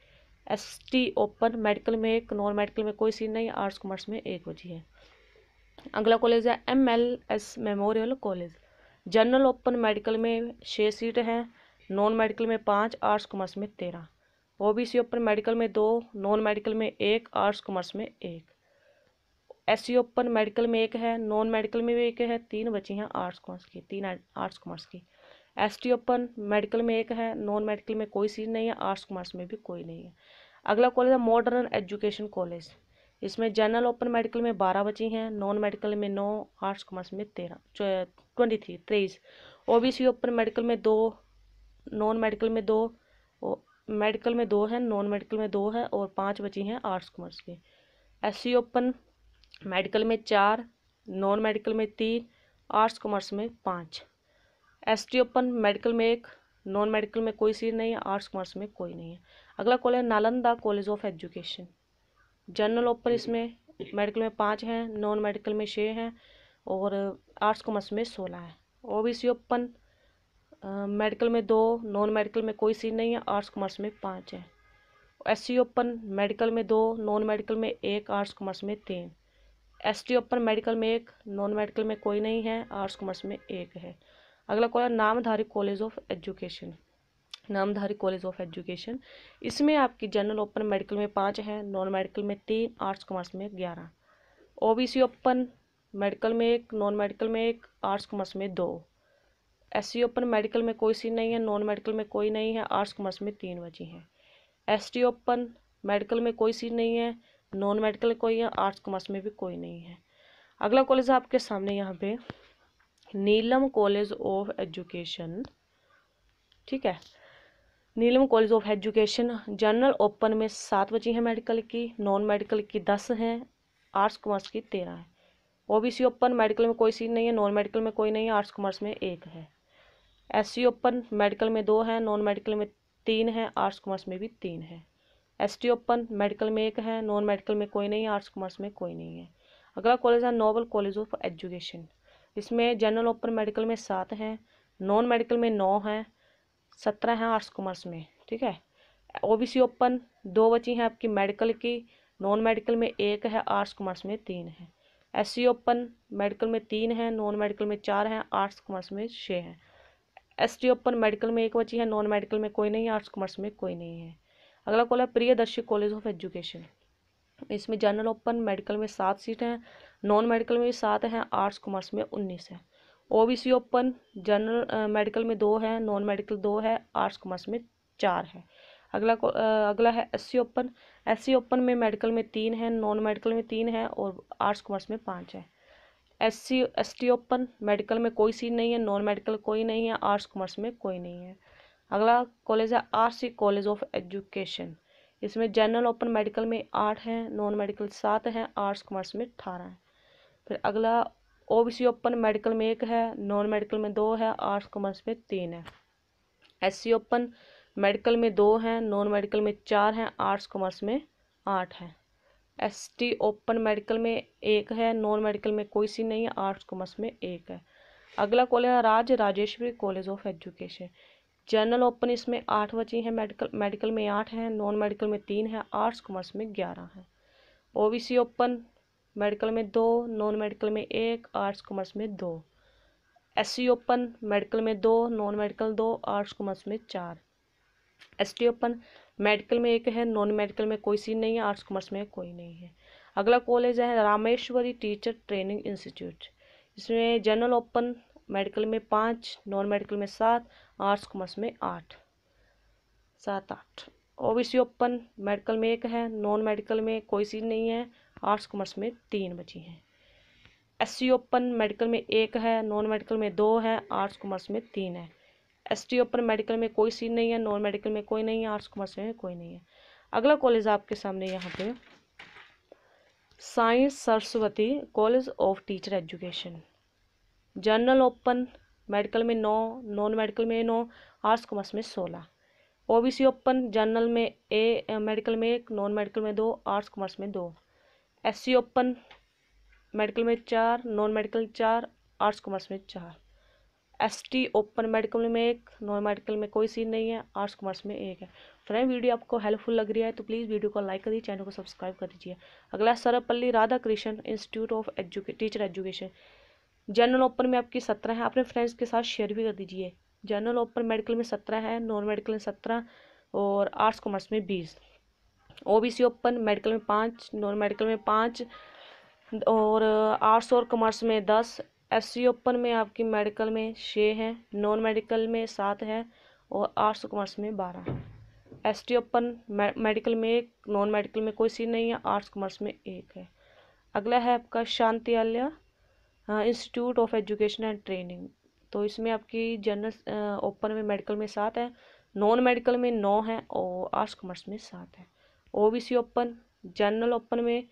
एस टी ओपन मेडिकल में एक नॉन मेडिकल में कोई सीट नहीं आर्ट्स कॉमर्स में एक बची है अगला कॉलेज है M L S memorial college general open medical में छः सीट हैं नॉन मेडिकल में पाँच आर्ट्स कॉमर्स में तेरह ओबीसी ओपन मेडिकल में दो नॉन मेडिकल में एक आर्ट्स कॉमर्स में एक एस ओपन मेडिकल में एक है नॉन मेडिकल में भी एक है तीन बची हैं आर्ट्स कॉमर्स की तीन आर्ट्स कॉमर्स की एस ओपन मेडिकल में एक है नॉन मेडिकल में कोई सीट नहीं है आर्ट्स कॉमर्स में भी कोई नहीं है अगला कॉलेज है मॉडर्न एजुकेशन कॉलेज इसमें जनरल ओपन मेडिकल में बारह बची हैं नॉन मेडिकल में नौ आर्ट्स कॉमर्स में तेरह ट्वेंटी थ्री तेईस ओ ओपन मेडिकल में दो नॉन मेडिकल में दो मेडिकल में दो है नॉन मेडिकल में दो है और पांच बची हैं आर्ट्स कॉमर्स में एस ओपन मेडिकल में चार नॉन मेडिकल में तीन आर्ट्स कॉमर्स में पाँच एस ओपन मेडिकल में एक नॉन मेडिकल में कोई सीट नहीं है आर्ट्स कॉमर्स में कोई नहीं है अगला college Nalanda college of education general open इसमें मेडिकल में पाँच हैं नॉन मेडिकल में छः हैं और आर्ट्स कॉमर्स में सोलह हैं O B C open medical में दो नॉन मेडिकल में कोई सीट नहीं है आर्ट्स कॉमर्स में पाँच हैं एस सी ओपन मेडिकल में दो नॉन मेडिकल में एक आर्ट्स कॉमर्स में तीन एस टी ओपन मेडिकल में एक नॉन मेडिकल में कोई नहीं है आर्ट्स कॉमर्स में एक है अगला कॉल Namdhari college of education Namdhari college of education इसमें आपकी जनरल ओपन मेडिकल में पाँच है नॉन मेडिकल में तीन आर्ट्स कॉमर्स में ग्यारह ओबीसी ओपन मेडिकल में एक नॉन मेडिकल में एक आर्ट्स कॉमर्स में दो एस ओपन मेडिकल में कोई सीट नहीं है नॉन मेडिकल में कोई नहीं है आर्ट्स कॉमर्स में तीन बची हैं एस ओपन मेडिकल में कोई सीट नहीं है नॉन मेडिकल में कोई है आर्ट्स कॉमर्स में भी कोई नहीं है अगला कॉलेज आपके सामने यहाँ पे नीलम कॉलेज ऑफ एजुकेशन ठीक है Neelam college of education general open में सात बची हैं मेडिकल की नॉन मेडिकल की दस हैं आर्ट्स कॉमर्स की तेरह है ओबीसी ओपन मेडिकल में कोई सीट नहीं है नॉन मेडिकल में कोई नहीं है आर्ट्स कॉमर्स में एक है एससी ओपन मेडिकल में दो हैं नॉन मेडिकल में तीन है आर्ट्स कॉमर्स में भी तीन है एस ओपन मेडिकल में एक है नॉन मेडिकल में कोई नहीं है आर्ट्स कॉमर्स में कोई नहीं है अगला कॉलेज है नोबल कॉलेज ऑफ एजुकेशन इसमें जनरल ओपन मेडिकल में सात हैं नॉन मेडिकल में नौ हैं सत्रह हैं आर्ट्स कॉमर्स में ठीक है ओबीसी ओपन दो बची हैं आपकी मेडिकल की नॉन मेडिकल में एक है आर्ट्स कॉमर्स में तीन है एस ओपन मेडिकल में तीन है नॉन मेडिकल में चार हैं आर्ट्स कॉमर्स में छः हैं एस ओपन मेडिकल में एक बची है नॉन मेडिकल में कोई नहीं है आर्ट्स कॉमर्स में कोई नहीं है अगला कॉल है प्रियदर्शी कॉलेज ऑफ एजुकेशन इसमें जनरल ओपन मेडिकल में सात सीट हैं नॉन मेडिकल में भी सात हैं आर्ट्स कॉमर्स में उन्नीस है ओबीसी ओपन जनरल मेडिकल में दो है नॉन मेडिकल दो है आर्ट्स कॉमर्स में चार है अगला आ, अगला है एस ओपन एस ओपन में मेडिकल में तीन है नॉन मेडिकल में तीन है और आर्ट्स कॉमर्स में पाँच है S C S T open medical में कोई सीट नहीं है नॉन मेडिकल कोई नहीं है आर्ट्स कॉमर्स में कोई नहीं है अगला कॉलेज है R C college of education इसमें जनरल ओपन मेडिकल में आठ हैं नॉन मेडिकल सात हैं आर्ट्स कॉमर्स में अठारह हैं फिर अगला ओबीसी ओपन मेडिकल में एक है नॉन मेडिकल में दो है आर्ट्स कॉमर्स में तीन है एससी ओपन मेडिकल में दो हैं नॉन मेडिकल में चार हैं आर्ट्स कॉमर्स में आठ हैं एसटी ओपन मेडिकल में एक है नॉन मेडिकल में कोई सी नहीं है आर्ट्स कॉमर्स में एक है अगला कॉलेज है Raj Rajeshwari college of education general open इसमें आठ बची हैं मेडिकल मेडिकल में आठ हैं नॉन मेडिकल में तीन है आर्ट्स कॉमर्स में ग्यारह हैं ओबीसी ओपन मेडिकल में दो नॉन मेडिकल में एक आर्ट्स कॉमर्स में दो एस ओपन मेडिकल में दो नॉन मेडिकल दो आर्ट्स कॉमर्स में चार एस ओपन मेडिकल में एक है नॉन मेडिकल में कोई सीट नहीं है आर्ट्स कॉमर्स में कोई नहीं है अगला कॉलेज है रामेश्वरी टीचर ट्रेनिंग इंस्टीट्यूट इसमें जनरल ओपन मेडिकल में पाँच नॉन मेडिकल में सात आर्ट्स कॉमर्स में आठ सात आठ ओ ओपन मेडिकल में एक है नॉन मेडिकल में कोई सीट नहीं है आर्ट्स कॉमर्स में तीन बची हैं एस सी ओपन मेडिकल में एक है नॉन मेडिकल में दो है आर्ट्स कॉमर्स में तीन है एस टी ओपन मेडिकल में कोई सीट नहीं है नॉन मेडिकल में कोई नहीं है आर्ट्स कॉमर्स में कोई नहीं है अगला कॉलेज आपके सामने यहाँ पे science Saraswati college of teacher education general open medical में नौ नॉन मेडिकल में नौ आर्ट्स कॉमर्स में सोलह ओबीसी ओपन जनरल में ए मेडिकल में एक नॉन मेडिकल में दो आर्ट्स कॉमर्स में दो एस ओपन मेडिकल में चार नॉन मेडिकल चार आर्ट्स कॉमर्स में चार एस टी ओपन मेडिकल में एक नॉन मेडिकल में कोई सीन नहीं है आर्ट्स कॉमर्स में एक है फ्रेंड वीडियो आपको हेल्पफुल लग रही है तो प्लीज़ वीडियो को लाइक करिए चैनल को सब्सक्राइब कर दीजिए अगला सर्वपल्ली राधा कृष्ण इंस्टीट्यूट ऑफ एजुके टीचर एजुकेशन जनरल ओपन में आपकी सत्रह है अपने फ्रेंड्स के साथ शेयर भी कर दीजिए जनरल ओपन मेडिकल में सत्रह है नॉन मेडिकल में सत्रह और आर्ट्स कॉमर्स में बीस ओबीसी ओपन मेडिकल में पाँच नॉन मेडिकल में पाँच और आर्ट्स और कॉमर्स में दस एस ओपन में आपकी मेडिकल में छः हैं नॉन मेडिकल में सात हैं और आर्ट्स और कॉमर्स में बारह एस टी ओपन मेडिकल में एक नॉन मेडिकल में कोई सीट नहीं है आर्ट्स कॉमर्स में एक है अगला है आपका Shanti Alaya institute of education and training तो इसमें आपकी जनरल ओपन में मेडिकल में सात है नॉन मेडिकल में नौ है और आर्ट्स कॉमर्स में सात है ओबीसी ओपन जनरल ओपन में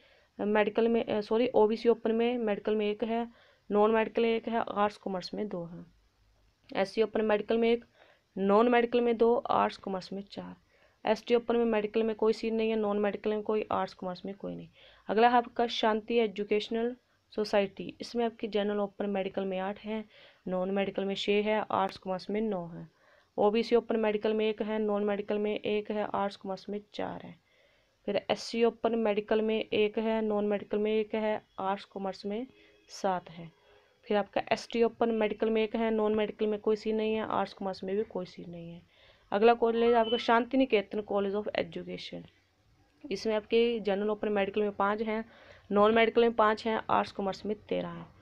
मेडिकल में सॉरी ओबीसी ओपन में मेडिकल में एक है नॉन मेडिकल एक है आर्ट्स कॉमर्स में दो है सी ओपन मेडिकल में एक नॉन मेडिकल में दो आर्ट्स कॉमर्स में चार एस टी ओपन में मेडिकल में कोई सीट नहीं है नॉन मेडिकल में कोई आर्ट्स कॉमर्स में कोई नहीं अगला है आपका शांति एजुकेशनल सोसाइटी इसमें आपकी जनरल ओपन मेडिकल में आठ है नॉन मेडिकल में छः है आर्ट्स कॉमर्स में नौ है ओबीसी ओपन मेडिकल में एक है नॉन मेडिकल में एक है आर्ट्स कॉमर्स में चार है फिर एस ओपन मेडिकल में एक है नॉन मेडिकल में एक है आर्ट्स कॉमर्स में सात है फिर आपका एस ओपन मेडिकल में एक है नॉन मेडिकल में कोई सी नहीं है आर्ट्स कॉमर्स में भी कोई सी नहीं है अगला कॉलेज आपका Shanti Niketan college of education इसमें आपके जनरल ओपन मेडिकल में पाँच हैं नॉन मेडिकल में पाँच हैं आर्ट्स कॉमर्स में तेरह हैं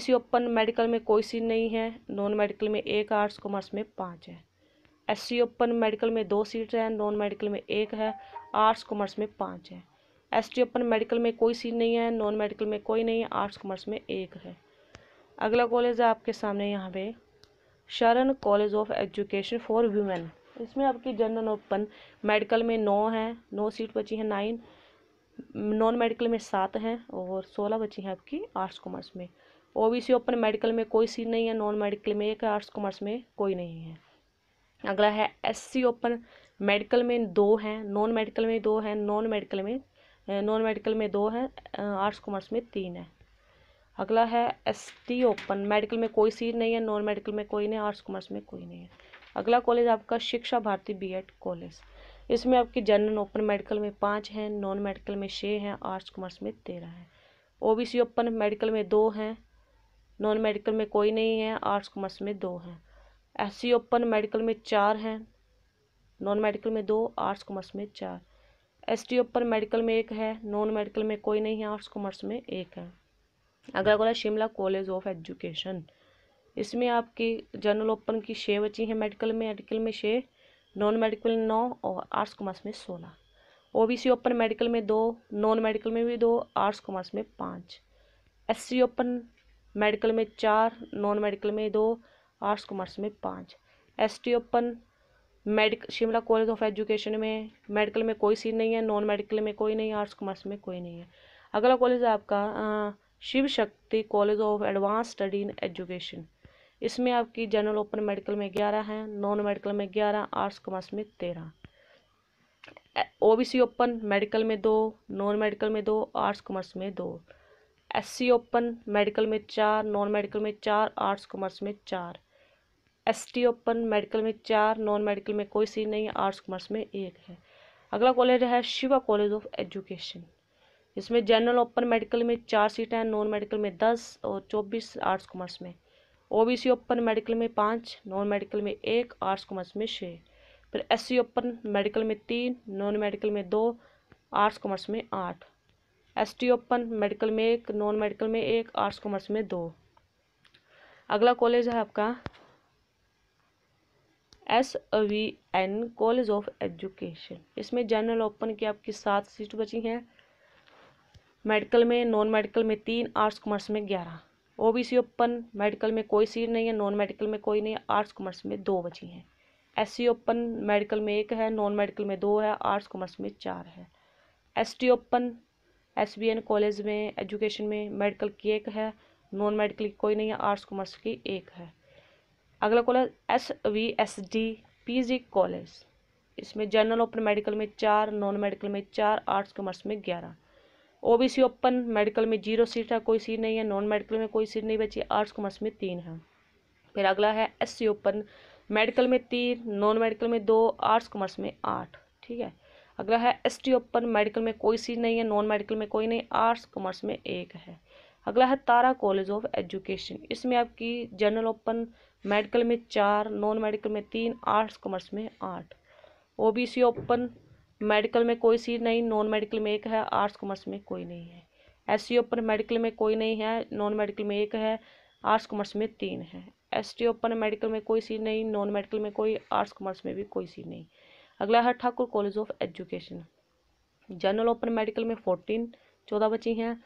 सी ओपन मेडिकल में कोई सी नहीं है नॉन मेडिकल में एक आर्ट्स कॉमर्स में पाँच है सी ओपन मेडिकल में दो सीट हैं नॉन मेडिकल में एक है आर्ट्स कॉमर्स में पाँच है एस टी ओपन मेडिकल में कोई सीट नहीं है नॉन मेडिकल में कोई नहीं है आर्ट्स कॉमर्स में एक है अगला कॉलेज है आपके सामने यहाँ पे Sharan college of education for women इसमें आपकी जनरल ओपन मेडिकल में नौ है नौ सीट बची हैं नाइन नॉन मेडिकल में सात हैं और सोलह बची हैं आपकी आर्ट्स कॉमर्स में सी ओपन मेडिकल में कोई सीट नहीं है नॉन मेडिकल में एक आर्ट्स कॉमर्स में कोई नहीं है अगला है सी ओपन मेडिकल में दो हैं नॉन मेडिकल में दो हैं नॉन मेडिकल में नॉन मेडिकल में दो हैं आर्ट्स कॉमर्स में तीन है अगला है एस टी ओपन मेडिकल में कोई सीट नहीं है नॉन मेडिकल में कोई नहीं आर्ट्स कॉमर्स में कोई नहीं है अगला कॉलेज आपका शिक्षा भारती एड कॉलेज इसमें आपकी जनरल ओपन मेडिकल में पाँच हैं नॉन मेडिकल में छः हैं आर्ट्स कॉमर्स में तेरह हैं सी ओपन मेडिकल में दो हैं नॉन मेडिकल में कोई नहीं है आर्ट्स कॉमर्स में दो हैं सी ओपन मेडिकल में चार हैं नॉन मेडिकल में दो आर्ट्स कॉमर्स में चार एस टी ऊपर मेडिकल में एक है नॉन मेडिकल में कोई नहीं है आर्ट्स कॉमर्स में एक है अगला बोला शिमला कॉलेज ऑफ एजुकेशन इसमें आपकी जनरल ओपन की छः बची हैं मेडिकल में मेडिकल में छः नॉन मेडिकल में नौ और आर्ट्स कॉमर्स में सोलह ओबीसी ओपन मेडिकल में दो नॉन मेडिकल में भी दो आर्ट्स कॉमर्स में पाँच सी ओपन मेडिकल में चार नॉन मेडिकल में दो आर्ट्स कॉमर्स में पाँच T open medic Shimla college of education में मेडिकल में कोई सीट नहीं है नॉन मेडिकल में कोई नहीं आर्ट्स कॉमर्स में कोई नहीं है अगला कॉलेज है आपका Shiv Shakti college of advance study in education इसमें आपकी जनरल ओपन मेडिकल में ग्यारह है नॉन मेडिकल में ग्यारह आर्ट्स कॉमर्स में तेरह ओ ओपन मेडिकल में दो नॉन मेडिकल में दो आर्ट्स कॉमर्स में दो एस ओपन मेडिकल में चार नॉन मेडिकल में चार आर्ट्स कॉमर्स में चार एसटी ओपन मेडिकल में चार नॉन मेडिकल में कोई सीट नहीं है आर्ट्स कॉमर्स में एक है अगला कॉलेज है शिवा कॉलेज ऑफ एजुकेशन इसमें जनरल ओपन मेडिकल में चार सीटें हैं नॉन मेडिकल में दस और चौबीस आर्ट्स कॉमर्स में ओबीसी ओपन मेडिकल में पाँच नॉन मेडिकल में एक आर्ट्स कॉमर्स में छः फिर एस ओपन मेडिकल में तीन नॉन मेडिकल में दो आर्ट्स कॉमर्स में आठ टी ओपन मेडिकल में एक नॉन मेडिकल में एक आर्ट्स कॉमर्स में दो अगला कॉलेज है आपका S V N college of education इसमें जनरल ओपन की आपकी सात सीट बची हैं मेडिकल में नॉन मेडिकल में तीन आर्ट्स कॉमर्स में ग्यारह ओबीसी ओपन मेडिकल में कोई सीट नहीं है नॉन मेडिकल में कोई नहीं है आर्ट्स कॉमर्स में दो बची हैं एस सी ओपन मेडिकल में एक है नॉन मेडिकल में दो है आर्ट्स कॉमर्स में चार है S T open S B N college में एजुकेशन में मेडिकल की एक है नॉन मेडिकल की कोई नहीं है आर्ट्स कॉमर्स की एक है अगला college S V S D P G college इसमें जनरल ओपन मेडिकल में चार नॉन मेडिकल में चार आर्ट्स कॉमर्स में ग्यारह ओबीसी ओपन मेडिकल में जीरो सीट है कोई सीट नहीं है नॉन मेडिकल में कोई सीट नहीं बची आर्ट्स कॉमर्स में तीन है फिर अगला है एस सी ओपन मेडिकल में तीन नॉन मेडिकल में दो आर्ट्स कॉमर्स में आठ ठीक है अगला है एस टी ओपन मेडिकल में कोई सीट नहीं है नॉन मेडिकल में कोई नहीं आर्ट्स कॉमर्स में एक है अगला है तारा कॉलेज ऑफ एजुकेशन इसमें आपकी जनरल ओपन मेडिकल में चार नॉन मेडिकल में तीन आर्ट्स कॉमर्स में आठ ओबीसी ओपन मेडिकल में कोई सीट नहीं नॉन मेडिकल में एक है आर्ट्स कॉमर्स में कोई नहीं है एस सी ओपन मेडिकल में कोई नहीं है नॉन मेडिकल में एक है आर्ट्स कॉमर्स में तीन है एस टी ओपन मेडिकल में कोई सीट नहीं नॉन मेडिकल में कोई आर्ट्स कॉमर्स में भी कोई सीट नहीं अगला है Thakur college of education general open medical में फोर्टीन चौदह बची हैं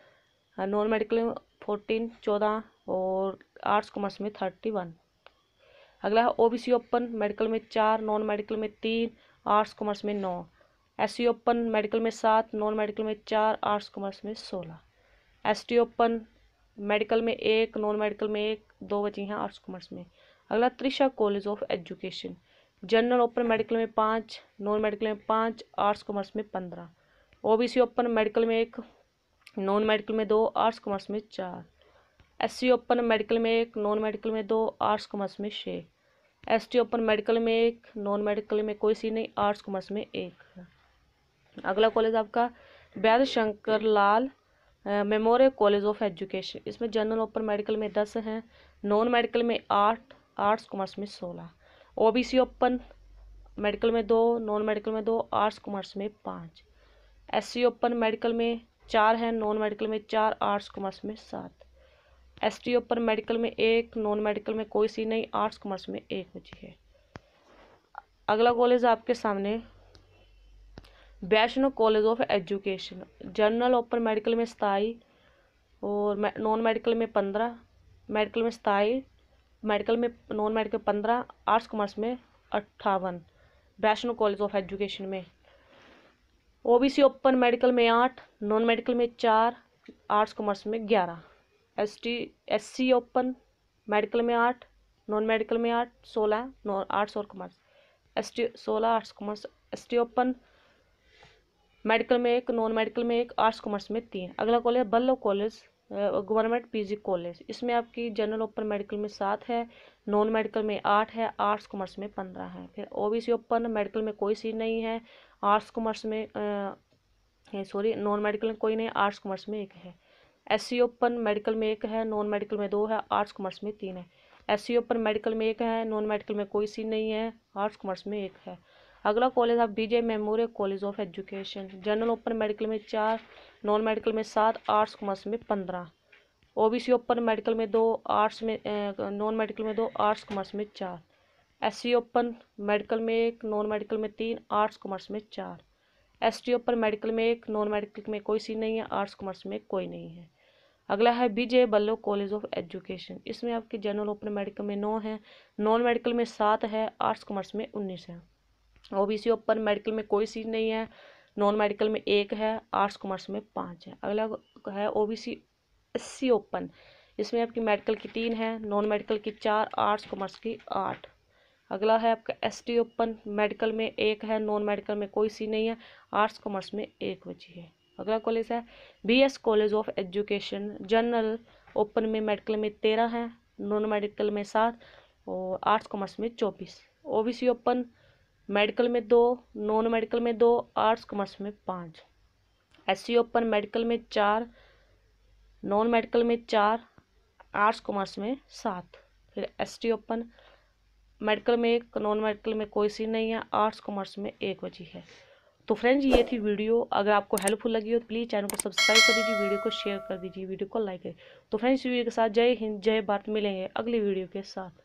नॉन मेडिकल में फोर्टीन चौदह और आर्ट्स कॉमर्स में थर्टी वन अगला है ओबीसी ओपन मेडिकल में चार नॉन मेडिकल में तीन आर्ट्स कॉमर्स में नौ एस ओपन मेडिकल में सात नॉन मेडिकल में चार आर्ट्स कॉमर्स में सोलह एस ओपन मेडिकल में एक नॉन मेडिकल में एक दो बची हैं आर्ट्स कॉमर्स में अगला Trisha college of education general open medical में पाँच नॉन मेडिकल में पाँच आर्ट्स कॉमर्स में पंद्रह ओबीसी ओपन मेडिकल में एक नॉन मेडिकल में दो आर्ट्स कॉमर्स में चार एस ओपन मेडिकल में एक नॉन मेडिकल में दो आर्ट्स कॉमर्स में छः एस टी ओपन मेडिकल में एक नॉन मेडिकल में कोई सी नहीं आर्ट्स कॉमर्स में एक अगला कॉलेज आपका Vaid Shankar Lal memorial college of education इसमें जनरल ओपन मेडिकल में दस हैं नॉन मेडिकल में आठ आर्ट्स कॉमर्स में सोलह सी ओपन मेडिकल में दो नॉन मेडिकल में दो आर्ट्स कॉमर्स में पाँच सी ओपन मेडिकल में चार हैं नॉन मेडिकल में चार आर्ट्स कॉमर्स में सात एस टी ओ पर मेडिकल में एक नॉन मेडिकल में कोई सी नहीं आर्ट्स कॉमर्स में एक बची है अगला कॉलेज आपके सामने Vaishno college of education general open medical में सताई और नॉन मेडिकल में पंद्रह मेडिकल में सताई मेडिकल में नॉन मेडिकल पंद्रह आर्ट्स कॉमर्स में अट्ठावन वैष्णो कॉलेज ऑफ एजुकेशन में ओबीसी ओपन मेडिकल में आठ नॉन मेडिकल में चार आर्ट्स कॉमर्स में ग्यारह S T S C open medical में आर्ट नॉन मेडिकल में आर्ट सोलह नॉन आर्ट्स और कॉमर्स एस टी सोलह arts commerce S T open medical में एक नॉन मेडिकल में एक आर्ट्स कॉमर्स में तीन अगला college Ballabh college government PG college इसमें आपकी जनरल ओपन मेडिकल में सात है नॉन मेडिकल में आठ है आर्ट्स कॉमर्स में पंद्रह है फिर ओबीसी ओपन मेडिकल में कोई सीट नहीं है आर्ट्स कॉमर्स में सॉरी नॉन मेडिकल में कोई नहीं आर्ट्स कॉमर्स में एक है एस सी ओपन मेडिकल में एक है नॉन मेडिकल में दो है आर्ट्स कॉमर्स में तीन है एस सी ओपन मेडिकल में एक है नॉन मेडिकल में कोई सीट नहीं है आर्ट्स कॉमर्स में एक है अगला कॉलेज आप B J memorial college of education general open medical में चार नॉन मेडिकल में सात आर्ट्स कॉमर्स में पंद्रह ओबीसी ओपन मेडिकल में दो आर्ट्स में नॉन मेडिकल में दो आर्ट्स कॉमर्स में चार सी ओपन मेडिकल में एक नॉन मेडिकल में तीन आर्ट्स कॉमर्स में चार टी ओपन मेडिकल में एक नॉन मेडिकल में कोई सीट नहीं है आर्ट्स कॉमर्स में कोई नहीं है अगला है बीजे बल्लो कॉलेज ऑफ एजुकेशन इसमें आपके जनरल ओपन मेडिकल में नौ है नॉन मेडिकल में सात है आर्ट्स कॉमर्स में उन्नीस है ओबीसी ओपन मेडिकल में कोई सीट नहीं है नॉन मेडिकल में एक है आर्ट्स कॉमर्स में पाँच है अगला है ओबीसी एससी ओपन इसमें आपकी मेडिकल की तीन है नॉन मेडिकल की चार आर्ट्स कॉमर्स की आठ अगला है आपका एस टी ओपन मेडिकल में एक है नॉन मेडिकल में कोई सी नहीं है आर्ट्स कॉमर्स में एक बची है अगला कॉलेज है BS college of education general open में मेडिकल में तेरह है नॉन मेडिकल में सात और आर्ट्स कॉमर्स में चौबीस ओबीसी ओपन मेडिकल में दो नॉन मेडिकल में दो आर्ट्स कॉमर्स में पाँच एस ओपन मेडिकल में चार नॉन मेडिकल में चार आर्ट्स कॉमर्स में सात फिर एस ओपन मेडिकल में एक नॉन मेडिकल में कोई सी नहीं है आर्ट्स कॉमर्स में एक बची है तो फ्रेंड्स ये थी वीडियो अगर आपको हेल्पफुल लगी हो तो प्लीज़ चैनल को सब्सक्राइब कर दीजिए वीडियो को शेयर कर दीजिए वीडियो को लाइक करिए तो फ्रेंड्स वीडियो के साथ जय हिंद जय भारत मिलेंगे अगली वीडियो के साथ